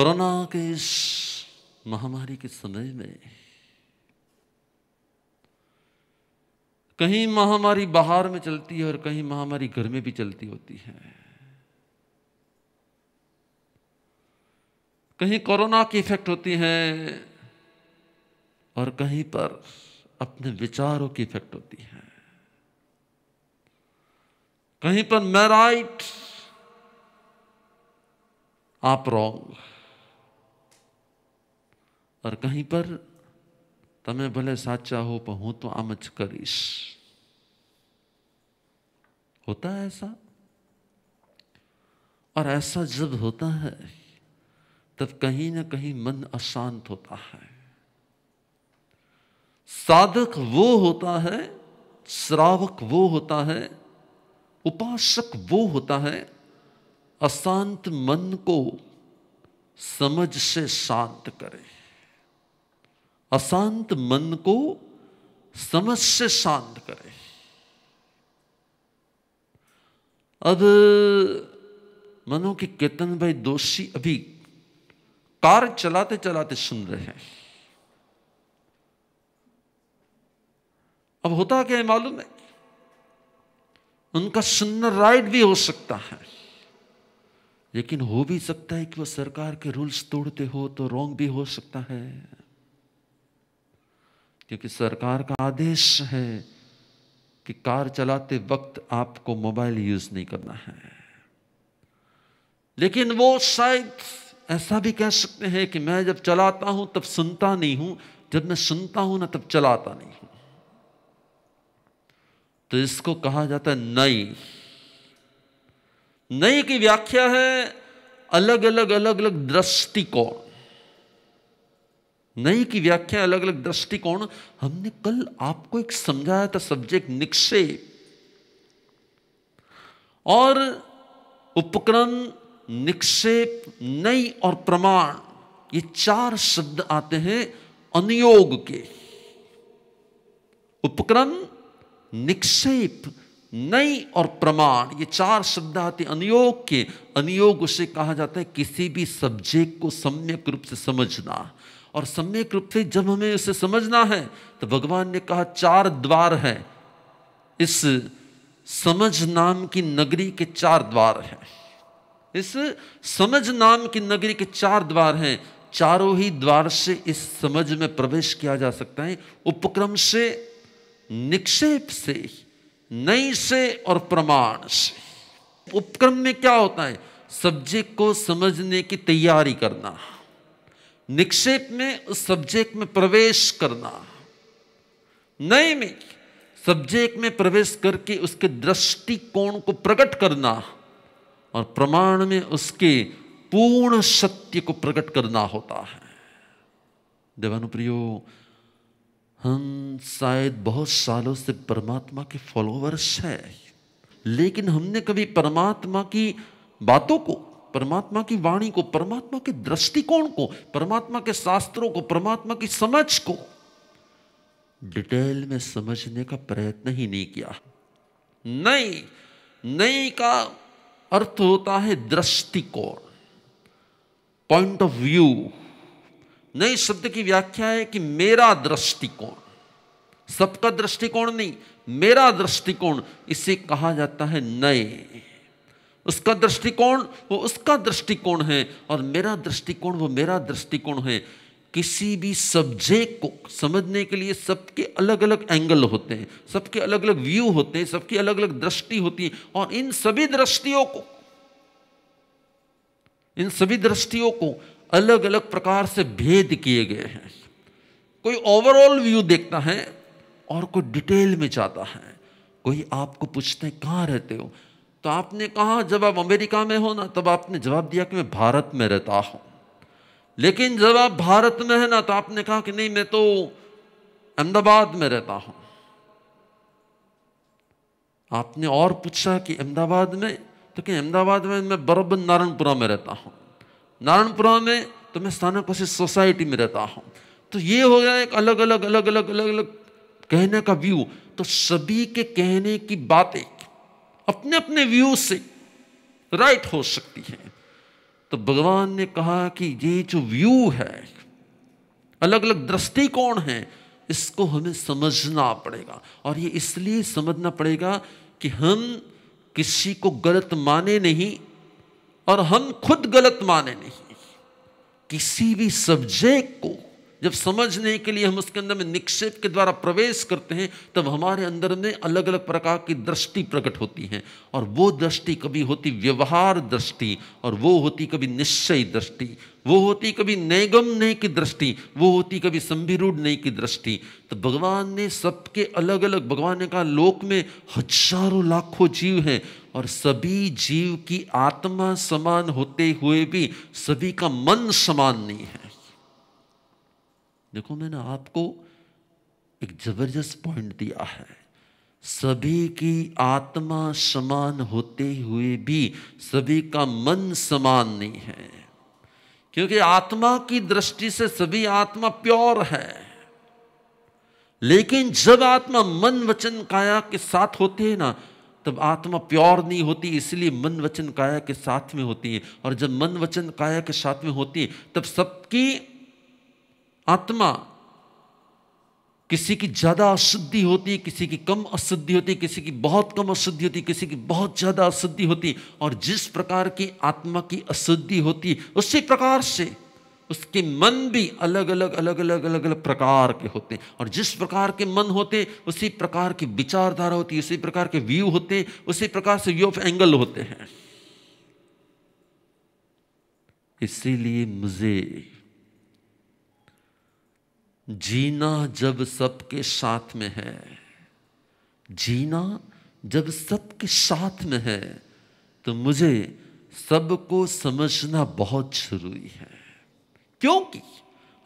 corona के इस महामारी के समय में कहीं महामारी बाहर में चलती है और कहीं महामारी घर में भी चलती होती है कहीं कोरोना की इफेक्ट होती है और कहीं पर अपने विचारों की इफेक्ट होती है कहीं पर मैं राइट आप रॉन्ग और कहीं पर तमें भले साचा हो पर हूँ तो आमच करीश होता है ऐसा और ऐसा जब होता है तब कहीं ना कहीं मन अशांत होता है साधक वो होता है श्रावक वो होता है उपासक वो होता है अशांत मन को समझ से शांत करें अशांत मन को समझ से शांत करे अब मनो की केतन भाई दोषी अभी कार चलाते चलाते सुन रहे हैं अब होता क्या है मालूम है उनका सुनना राइट भी हो सकता है लेकिन हो भी सकता है कि वो सरकार के रूल्स तोड़ते हो तो रॉन्ग भी हो सकता है क्योंकि सरकार का आदेश है कि कार चलाते वक्त आपको मोबाइल यूज नहीं करना है लेकिन वो शायद ऐसा भी कह सकते हैं कि मैं जब चलाता हूं तब सुनता नहीं हूं जब मैं सुनता हूं ना तब चलाता नहीं हूं तो इसको कहा जाता है नई नई की व्याख्या है अलग अलग अलग अलग दृष्टिकोण नई की व्याख्या अलग अलग दृष्टिकोण हमने कल आपको एक समझाया था सब्जेक्ट निक्षे और उपकरण निक्षेप नई और प्रमाण ये चार शब्द आते हैं अनियोग के उपकरण निक्षेप नई और प्रमाण ये चार शब्द आते अनियोग के अनुयोग उसे कहा जाता है किसी भी सब्जेक्ट को सम्यक रूप से समझना और सम्यक रूप से जब हमें इसे समझना है तो भगवान ने कहा चार द्वार हैं इस समझ नाम की नगरी के चार द्वार हैं इस समझ नाम की नगरी के चार द्वार हैं चारों ही द्वार से इस समझ में प्रवेश किया जा सकता है उपक्रम से निक्षेप से नई से और प्रमाण से उपक्रम में क्या होता है सब्जेक्ट को समझने की तैयारी करना निक्षेप में उस सब्जेक्ट में प्रवेश करना नए में सब्जेक्ट में प्रवेश करके उसके दृष्टिकोण को प्रकट करना और प्रमाण में उसके पूर्ण सत्य को प्रकट करना होता है देवानुप्रियो हम शायद बहुत सालों से परमात्मा के फॉलोवर्स हैं लेकिन हमने कभी परमात्मा की बातों को परमात्मा की वाणी को परमात्मा के दृष्टिकोण को परमात्मा के शास्त्रों को परमात्मा की समझ को डिटेल में समझने का प्रयत्न ही नहीं किया नहीं नहीं का अर्थ होता है दृष्टिकोण पॉइंट ऑफ व्यू नई शब्द की व्याख्या है कि मेरा दृष्टिकोण सबका दृष्टिकोण नहीं मेरा दृष्टिकोण इसे कहा जाता है नए उसका दृष्टिकोण वो उसका दृष्टिकोण है और मेरा दृष्टिकोण वो मेरा दृष्टिकोण है किसी भी सब्जेक्ट को समझने के लिए सबके अलग अलग एंगल होते हैं सबके अलग अलग व्यू होते हैं सबकी अलग अलग दृष्टि होती है और इन सभी दृष्टियों को इन सभी दृष्टियों को अलग अलग प्रकार से भेद किए गए हैं कोई ओवरऑल व्यू देखता है और कोई डिटेल में जाता है कोई आपको पूछते हैं कहाँ रहते हो तो आपने कहा जब आप अमेरिका में हो ना तब आपने जवाब दिया कि मैं भारत में रहता हूँ लेकिन जब आप भारत में है ना तो आपने कहा कि नहीं मैं तो अहमदाबाद में रहता हूँ आपने और पूछा कि अहमदाबाद में तो क्या अहमदाबाद में मैं बरबन नारायणपुरा में रहता हूँ नारायणपुरा में तो मैं स्थानक सोसाइटी में रहता हूँ तो ये हो गया एक अलग अलग अलग अलग अलग अलग कहने का व्यू तो सभी के कहने की बातें अपने अपने व्यू से राइट हो सकती है तो भगवान ने कहा कि ये जो व्यू है अलग अलग दृष्टिकोण है इसको हमें समझना पड़ेगा और ये इसलिए समझना पड़ेगा कि हम किसी को गलत माने नहीं और हम खुद गलत माने नहीं किसी भी सब्जेक्ट को जब समझने के लिए हम उसके अंदर में निक्षेप के द्वारा प्रवेश करते हैं तब हमारे अंदर में अलग अलग प्रकार की दृष्टि प्रकट होती है और वो दृष्टि कभी होती व्यवहार दृष्टि और वो होती कभी निश्चय दृष्टि वो होती कभी नैगम नय की दृष्टि वो होती कभी संभिरूढ़ नय की दृष्टि तो भगवान ने सबके अलग अलग भगवान ने कहा लोक में हजारों लाखों जीव हैं और सभी जीव की आत्मा समान होते हुए भी सभी का मन समान नहीं है देखो मैंने आपको एक जबरदस्त पॉइंट दिया है सभी की आत्मा समान होते हुए भी सभी का मन समान नहीं है क्योंकि आत्मा की दृष्टि से सभी आत्मा प्योर है लेकिन जब आत्मा मन वचन काया के साथ होते है ना तब आत्मा प्योर नहीं होती इसलिए मन वचन काया के साथ में होती है और जब मन वचन काया के साथ में होती है तब सबकी आत्मा किसी की ज़्यादा अशुद्धि होती किसी की कम अशुद्धि होती किसी की बहुत कम अशुद्धि होती किसी की बहुत ज़्यादा अशुद्धि होती और जिस प्रकार की आत्मा की अशुद्धि होती उसी प्रकार से उसके मन भी अलग अलग अलग अलग अलग अलग प्रकार के होते और जिस प्रकार के मन होते उसी प्रकार की विचारधारा होती उसी प्रकार के व्यू होते उसी प्रकार से व्यू ऑफ एंगल होते हैं इसीलिए मुझे जीना जब सबके साथ में है जीना जब सबके साथ में है तो मुझे सबको समझना बहुत जरूरी है क्योंकि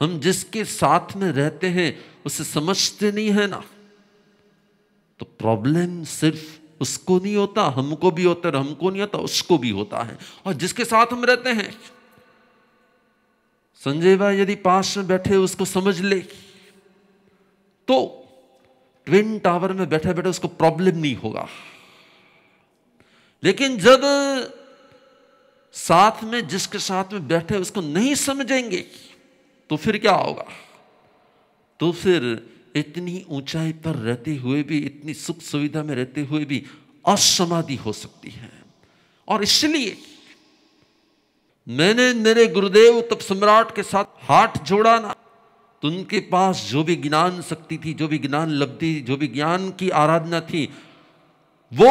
हम जिसके साथ में रहते हैं उसे समझते नहीं है ना तो प्रॉब्लम सिर्फ उसको नहीं होता हमको भी होता है हमको नहीं होता उसको भी होता है और जिसके साथ हम रहते हैं संजय भाई यदि पास में बैठे उसको समझ ले तो ट्विन टावर में बैठे बैठे उसको प्रॉब्लम नहीं होगा लेकिन जब साथ में जिसके साथ में बैठे उसको नहीं समझेंगे तो फिर क्या होगा तो फिर इतनी ऊंचाई पर रहते हुए भी इतनी सुख सुविधा में रहते हुए भी असमाधि हो सकती है और इसलिए मैंने मेरे गुरुदेव तप सम्राट के साथ हाथ जोड़ा ना तो उनके पास जो भी ज्ञान शक्ति थी जो भी ज्ञान लब्धि जो भी ज्ञान की आराधना थी वो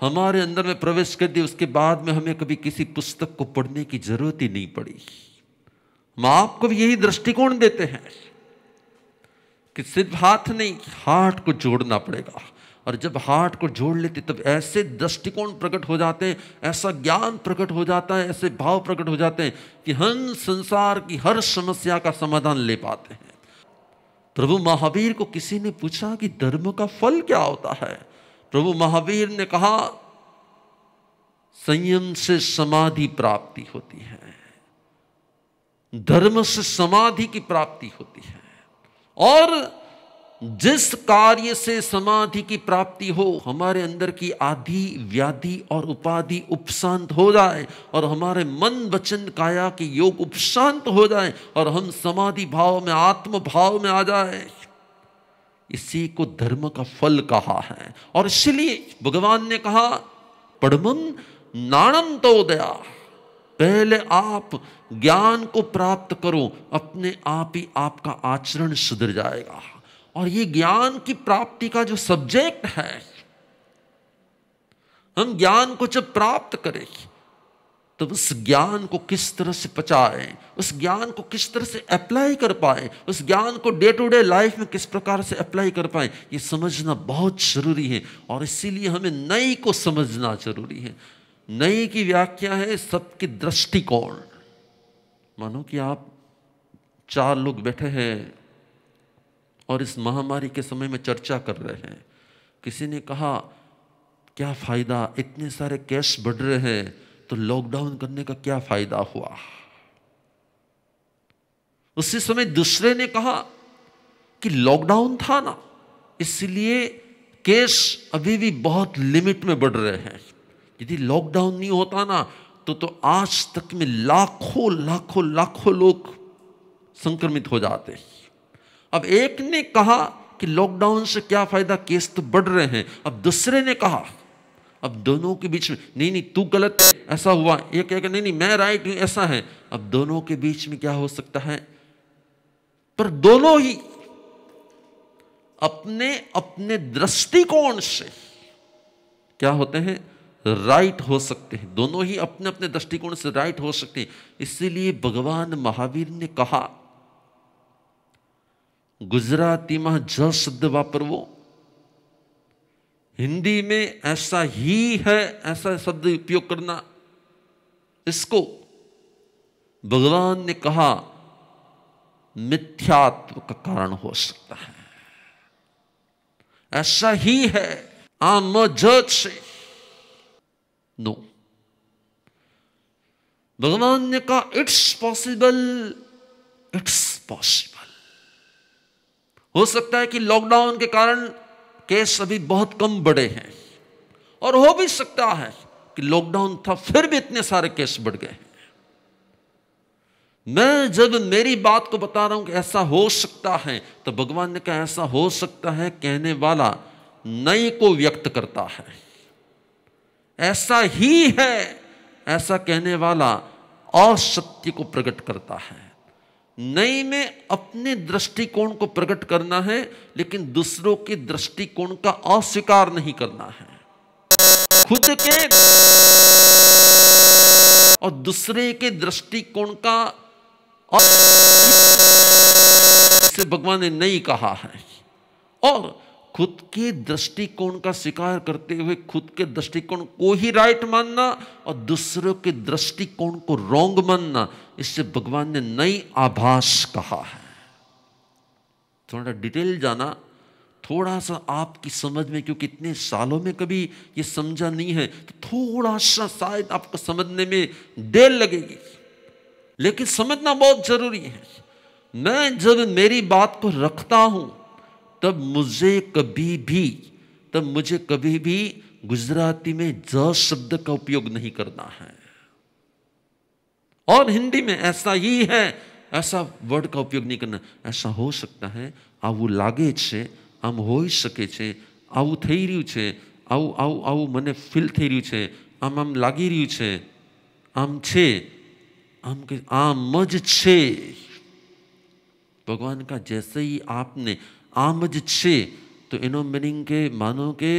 हमारे अंदर में प्रवेश कर दी उसके बाद में हमें कभी किसी पुस्तक को पढ़ने की जरूरत ही नहीं पड़ी हम आपको भी यही दृष्टिकोण देते हैं कि सिर्फ हाथ नहीं हार्ट को जोड़ना पड़ेगा और जब हार्ट को जोड़ लेते तब ऐसे दृष्टिकोण प्रकट हो जाते हैं ऐसा ज्ञान प्रकट हो जाता है ऐसे भाव प्रकट हो जाते हैं कि हम संसार की हर समस्या का समाधान ले पाते हैं प्रभु महावीर को किसी ने पूछा कि धर्म का फल क्या होता है प्रभु महावीर ने कहा संयम से समाधि प्राप्ति होती है धर्म से समाधि की प्राप्ति होती है और जिस कार्य से समाधि की प्राप्ति हो हमारे अंदर की आधि व्याधि और उपाधि उपशांत हो जाए और हमारे मन वचन काया के योग उपशांत हो जाए और हम समाधि भाव में आत्म भाव में आ जाए इसी को धर्म का फल कहा है और इसलिए भगवान ने कहा पड़मम नाणम तो दया पहले आप ज्ञान को प्राप्त करो अपने आप ही आपका आचरण सुधर जाएगा और ये ज्ञान की प्राप्ति का जो सब्जेक्ट है हम ज्ञान को जब प्राप्त करें तो उस ज्ञान को किस तरह से पचाए उस ज्ञान को किस तरह से अप्लाई कर पाए उस ज्ञान को डे टू डे लाइफ में किस प्रकार से अप्लाई कर पाए ये समझना बहुत जरूरी है और इसीलिए हमें नई को समझना जरूरी है नई की व्याख्या है सबके दृष्टिकोण मानो कि आप चार लोग बैठे हैं और इस महामारी के समय में चर्चा कर रहे हैं किसी ने कहा क्या फ़ायदा इतने सारे केस बढ़ रहे हैं तो लॉकडाउन करने का क्या फ़ायदा हुआ उसी समय दूसरे ने कहा कि लॉकडाउन था ना इसलिए केस अभी भी बहुत लिमिट में बढ़ रहे हैं यदि लॉकडाउन नहीं होता ना तो तो आज तक में लाखों लाखों लाखों लोग संक्रमित हो जाते हैं अब एक ने कहा कि लॉकडाउन से क्या फ़ायदा केस तो बढ़ रहे हैं अब दूसरे ने कहा अब दोनों के बीच में नहीं नहीं तू गलत है ऐसा हुआ ये कहेगा नहीं नहीं मैं राइट हूं ऐसा है अब दोनों के बीच में क्या हो सकता है पर दोनों ही अपने अपने दृष्टिकोण से क्या होते हैं राइट हो सकते हैं दोनों ही अपने अपने दृष्टिकोण से राइट हो सकते हैं इसीलिए भगवान महावीर ने कहा में જ शब्द वापरवो हिंदी में ऐसा ही है ऐसा शब्द उपयोग करना इसको भगवान ने कहा मिथ्यात्व का कारण हो सकता है ऐसा ही है आम जज से नो भगवान ने कहा इट्स पॉसिबल इट्स पॉसिबल हो सकता है कि लॉकडाउन के कारण केस अभी बहुत कम बढ़े हैं और हो भी सकता है कि लॉकडाउन था फिर भी इतने सारे केस बढ़ गए मैं जब मेरी बात को बता रहा हूं कि ऐसा हो सकता है तो भगवान ने कहा ऐसा हो सकता है कहने वाला नई को व्यक्त करता है ऐसा ही है ऐसा कहने वाला असत्य को प्रकट करता है नई में अपने दृष्टिकोण को प्रकट करना है लेकिन दूसरों के दृष्टिकोण का अस्वीकार नहीं करना है खुद के और दूसरे के दृष्टिकोण का से भगवान ने नहीं कहा है और खुद के दृष्टिकोण का शिकार करते हुए खुद के दृष्टिकोण को ही राइट मानना और दूसरों के दृष्टिकोण को रॉन्ग मानना इससे भगवान ने नई आभास कहा है थोड़ा डिटेल जाना थोड़ा सा आपकी समझ में क्योंकि इतने सालों में कभी ये समझा नहीं है तो थोड़ा सा शायद आपको समझने में देर लगेगी लेकिन समझना बहुत जरूरी है मैं जब मेरी बात को रखता हूं तब मुझे कभी भी तब मुझे कभी भी गुजराती में ज शब्द का उपयोग नहीं करना है और हिंदी में ऐसा ही है ऐसा वर्ड का उपयोग नहीं करना ऐसा हो सकता है આવું લાગે છે આમ હોઈ सके छे આવું થઈ रही छे આવું આવું આવું मने ફીલ થઈ રહ્યું छे आम आम लागी રહ્યું छे आम छे आम के आम मज छे भगवान का जैसे ही आपने आमद छे तो इनो मीनिंग के मानो के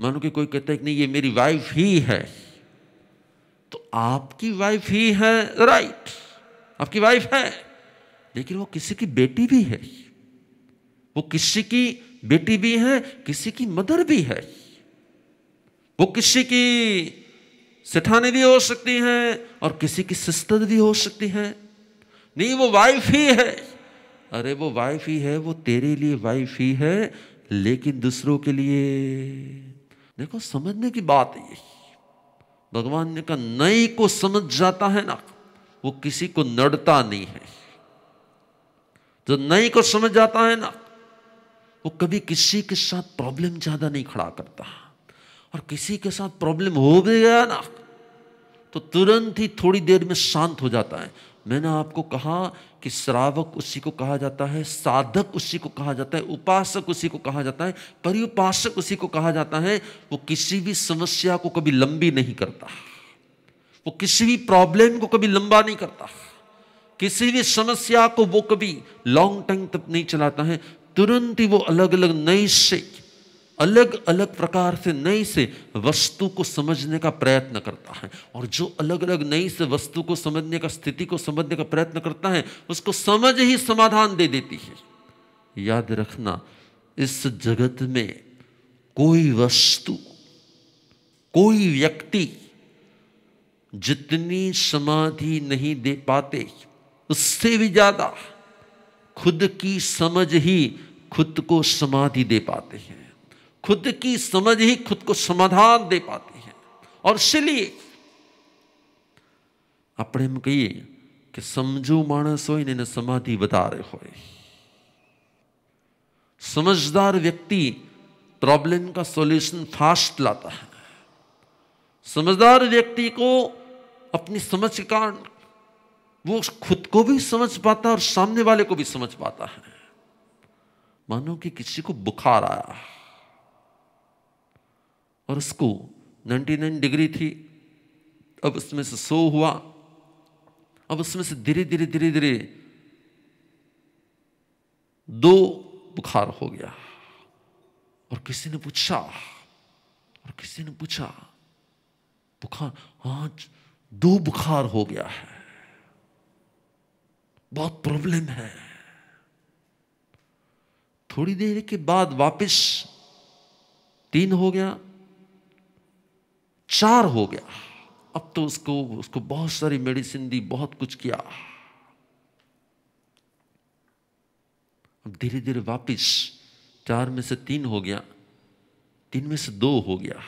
मानो के कोई कहता है कि नहीं ये मेरी वाइफ ही है तो आपकी वाइफ ही है राइट आपकी वाइफ है लेकिन वो किसी की बेटी भी है वो किसी की बेटी भी है किसी की मदर भी है वो किसी की सिठानी भी हो सकती है और किसी की सिस्टर भी हो सकती है नहीं वो वाइफ ही है अरे वो वाइफ ही है वो तेरे लिए वाइफ ही है लेकिन दूसरों के लिए देखो समझने की बात है यही भगवान ने कहा नई को समझ जाता है ना वो किसी को नड़ता नहीं है जो नई को समझ जाता है ना वो कभी किसी के साथ प्रॉब्लम ज्यादा नहीं खड़ा करता और किसी के साथ प्रॉब्लम हो भी गया ना तो तुरंत ही थोड़ी देर में शांत हो जाता है मैंने आपको कहा कि श्रावक उसी को कहा जाता है साधक उसी को कहा जाता है उपासक उसी को कहा जाता है परिउपासक उसी को कहा जाता है वो किसी भी समस्या को कभी लंबी नहीं करता वो किसी भी प्रॉब्लम को कभी लंबा नहीं करता किसी भी समस्या को वो कभी लॉन्ग टाइम तक नहीं चलाता है तुरंत ही वो अलग अलग नई से अलग अलग प्रकार से नई से वस्तु को समझने का प्रयत्न करता है और जो अलग अलग नई से वस्तु को समझने का स्थिति को समझने का प्रयत्न करता है उसको समझ ही समाधान दे देती है याद रखना इस जगत में कोई वस्तु कोई व्यक्ति जितनी समाधि नहीं दे पाते उससे भी ज़्यादा खुद की समझ ही खुद को समाधि दे पाते हैं खुद की समझ ही खुद को समाधान दे पाती है और इसलिए अपने में कहिए कि समझो मानस हो इन्हें समाधि बता रहे हो समझदार व्यक्ति प्रॉब्लम का सॉल्यूशन फास्ट लाता है समझदार व्यक्ति को अपनी समझ के कारण वो खुद को भी समझ पाता है और सामने वाले को भी समझ पाता है मानो कि किसी को बुखार आया है और उसको 99 डिग्री थी अब उसमें से सो हुआ अब उसमें से धीरे धीरे धीरे धीरे दो बुखार हो गया और किसी ने पूछा और किसी ने पूछा बुखार आज दो बुखार हो गया है बहुत प्रॉब्लम है थोड़ी देर के बाद वापस तीन हो गया चार हो गया अब तो उसको उसको बहुत सारी मेडिसिन दी बहुत कुछ किया अब धीरे धीरे वापिस चार में से तीन हो गया तीन में से दो हो गया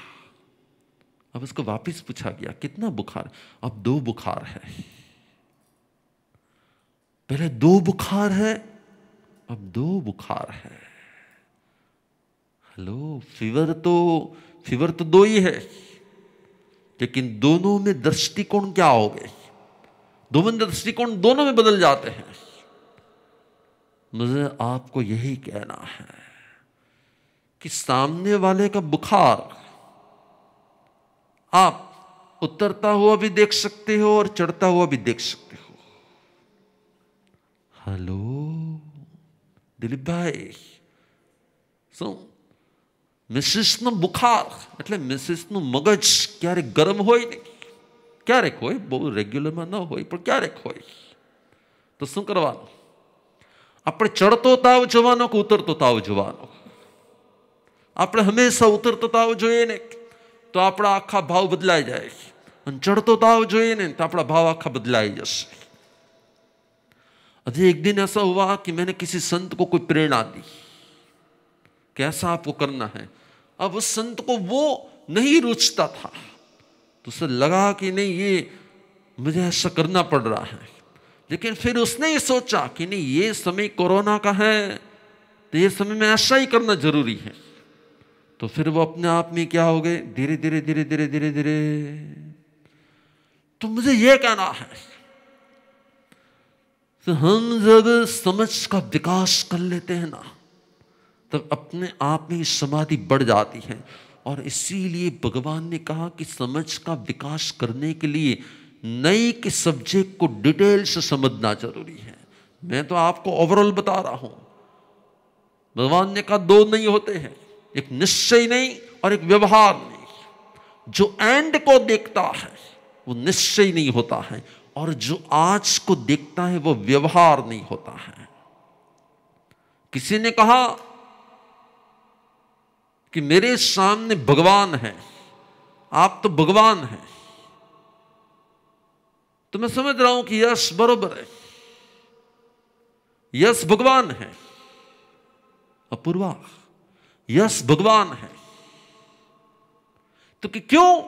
अब उसको वापिस पूछा गया कितना बुखार अब दो बुखार है पहले दो बुखार है अब दो बुखार है हेलो फीवर तो फीवर तो दो ही है लेकिन दोनों में दृष्टिकोण क्या हो गए दोनों दृष्टिकोण दोनों में बदल जाते हैं मुझे आपको यही कहना है कि सामने वाले का बुखार आप उतरता हुआ भी देख सकते हो और चढ़ता हुआ भी देख सकते हो हेलो दिलीप भाई सुन મિસિસનો બુખાર એટલે મિસિસનું મગજ ક્યારેક ગરમ હોય ને ક્યારેક હોય બહુ રેગ્યુલરમાં ન હોય પણ ક્યારેક હોય તો શું કરવાનું આપણે ચડતો તાવ જવાનો કે ઉતરતો તાવ જવાનો આપણે હંમેશા ઉતરતો તાવ જોઈએ ને તો આપણા આખા ભાવ બદલાઈ જાય અને ચડતો તાવ જોઈએ ને તો આપણા ભાવ આખા બદલાઈ જશે अभी एक दिन ऐसा हुआ कि मैंने किसी संत કોઈ कोई प्रेरणा दी कैसा आपको करना है अब उस संत को वो नहीं रुचता था तो उसे लगा कि नहीं ये मुझे ऐसा करना पड़ रहा है लेकिन फिर उसने ये सोचा कि नहीं ये समय कोरोना का है तो ये समय में ऐसा ही करना जरूरी है तो फिर वो अपने आप में क्या हो गए धीरे धीरे धीरे धीरे धीरे धीरे तो मुझे ये कहना है तो हम जब समझ का विकास कर लेते हैं ना तब अपने आप में समाधि बढ़ जाती है और इसीलिए भगवान ने कहा कि समझ का विकास करने के लिए नए के सब्जेक्ट को डिटेल से समझना जरूरी है मैं तो आपको ओवरऑल बता रहा हूं भगवान ने कहा दो नहीं होते हैं एक निश्चय नहीं और एक व्यवहार नहीं जो एंड को देखता है वो निश्चय नहीं होता है और जो आज को देखता है वो व्यवहार नहीं होता है किसी ने कहा कि मेरे सामने भगवान है आप तो भगवान हैं तो मैं समझ रहा हूं कि यश बरोबर है यश भगवान है अपूर्वा यश भगवान है तो कि क्यों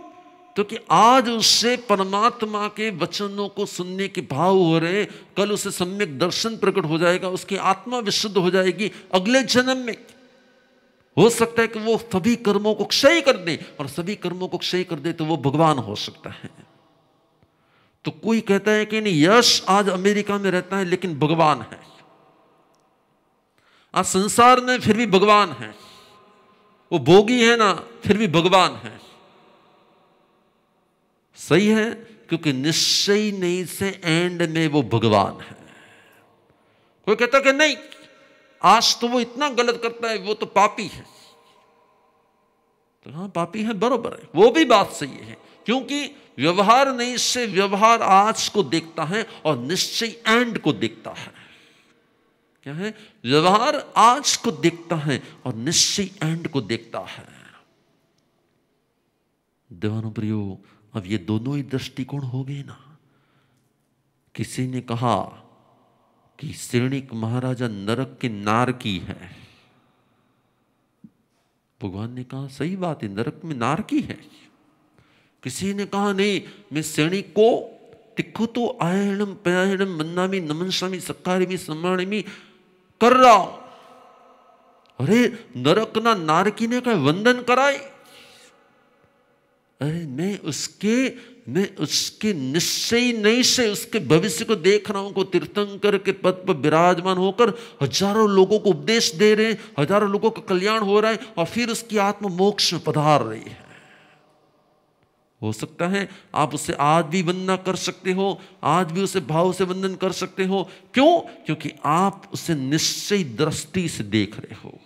तो कि आज उससे परमात्मा के वचनों को सुनने के भाव हो रहे कल उसे सम्यक दर्शन प्रकट हो जाएगा उसकी आत्मा विशुद्ध हो जाएगी अगले जन्म में हो सकता है कि वो सभी कर्मों को क्षय कर दे और सभी कर्मों को क्षय कर दे तो वो भगवान हो सकता है तो कोई कहता है कि नहीं यश आज अमेरिका में रहता है लेकिन भगवान है आज संसार में फिर भी भगवान है वो भोगी है ना फिर भी भगवान है सही है क्योंकि निश्चय नहीं से एंड में वो भगवान है कोई कहता कि नहीं आज तो वो इतना गलत करता है वो तो पापी है तो हाँ पापी है बरोबर है वो भी बात सही है क्योंकि व्यवहार नहीं से व्यवहार आज को देखता है और निश्चय एंड को देखता है क्या है व्यवहार आज को देखता है और निश्चय एंड को देखता है देवानुप्रियो अब ये दोनों ही दृष्टिकोण हो गए ना किसी ने कहा कि श्रेणी महाराजा नरक के नार की है भगवान ने कहा सही बात है नरक में नार की है किसी ने कहा नहीं मैं श्रेणी को तिखु तो आयणम प्रयाणम मन्नामी नमनसामी सकारिमी सम्मानिमी कर रहा हूं अरे नरक ना नारकी ने कहा वंदन कराई अरे मैं उसके मैं उसके निश्चय नहीं से उसके भविष्य को देख रहा हूँ को तीर्थंकर के पद पर विराजमान होकर हजारों लोगों को उपदेश दे रहे हैं हजारों लोगों का कल्याण हो रहा है और फिर उसकी आत्मा मोक्ष में पधार रही है हो सकता है आप उसे आज भी वंदना कर सकते हो आज भी उसे भाव से वंदन कर सकते हो क्यों क्योंकि आप उसे निश्चय दृष्टि से देख रहे हो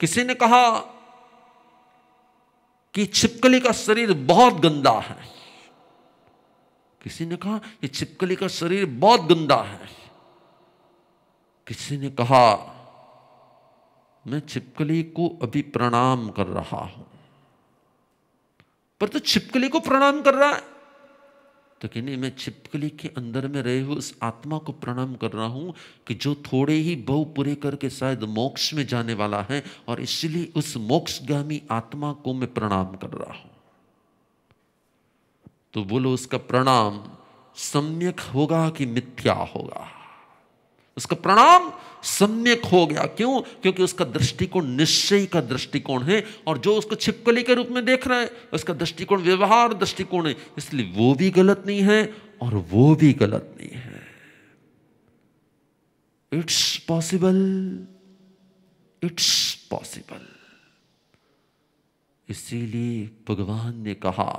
किसी ने कहा कि छिपकली का शरीर बहुत गंदा है किसी ने कहा कि छिपकली का शरीर बहुत गंदा है किसी ने कहा मैं छिपकली को अभी प्रणाम कर रहा हूं पर तो छिपकली को प्रणाम कर रहा है तो कहने मैं छिपकली के अंदर में रहे हुए उस आत्मा को प्रणाम कर रहा हूँ कि जो थोड़े ही बहु पूरे करके शायद मोक्ष में जाने वाला है और इसलिए उस मोक्षगामी आत्मा को मैं प्रणाम कर रहा हूँ तो बोलो उसका प्रणाम सम्यक होगा कि मिथ्या होगा उसका प्रणाम सम्यक हो गया क्यों क्योंकि उसका दृष्टिकोण निश्चय का दृष्टिकोण है और जो उसको छिपकली के रूप में देख रहा है उसका दृष्टिकोण व्यवहार दृष्टिकोण है इसलिए वो भी गलत नहीं है और वो भी गलत नहीं है इट्स पॉसिबल इट्स पॉसिबल इसीलिए भगवान ने कहा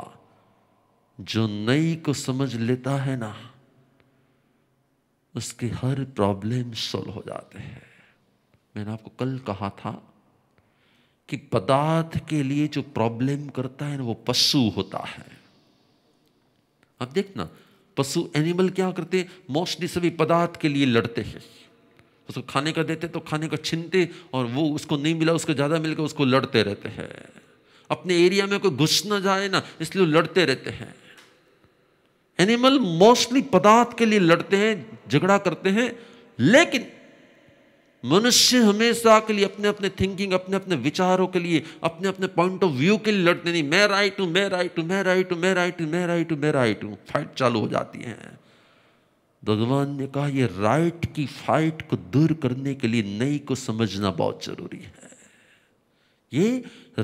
जो नई को समझ लेता है ना उसके हर प्रॉब्लम सोल्व हो जाते हैं मैंने आपको कल कहा था कि पदार्थ के लिए जो प्रॉब्लम करता है ना वो पशु होता है अब देखना पशु एनिमल क्या करते मोस्टली सभी पदार्थ के लिए लड़ते हैं उसको खाने का देते तो खाने का छीनते और वो उसको नहीं मिला उसको ज़्यादा मिल उसको लड़ते रहते हैं अपने एरिया में कोई घुस ना जाए ना इसलिए लड़ते रहते हैं एनिमल मोस्टली पदार्थ के लिए लड़ते हैं झगड़ा करते हैं लेकिन मनुष्य हमेशा के लिए अपने अपने थिंकिंग अपने अपने विचारों के लिए अपने अपने पॉइंट ऑफ व्यू के लिए लड़ते नहीं मैं राइट हूं मैं राइट हूं मैं राइट हूं मैं राइट हूं मैं राइट हूं मैं राइट हूं फाइट चालू हो जाती है भगवान ने कहा ये राइट की फाइट को दूर करने के लिए नई को समझना बहुत जरूरी है ये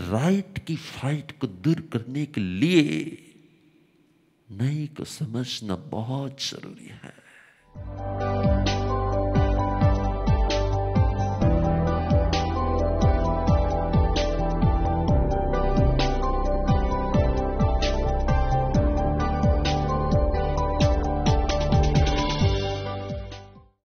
राइट की फाइट को दूर करने के लिए नहीं को तो समझना बहुत जरूरी है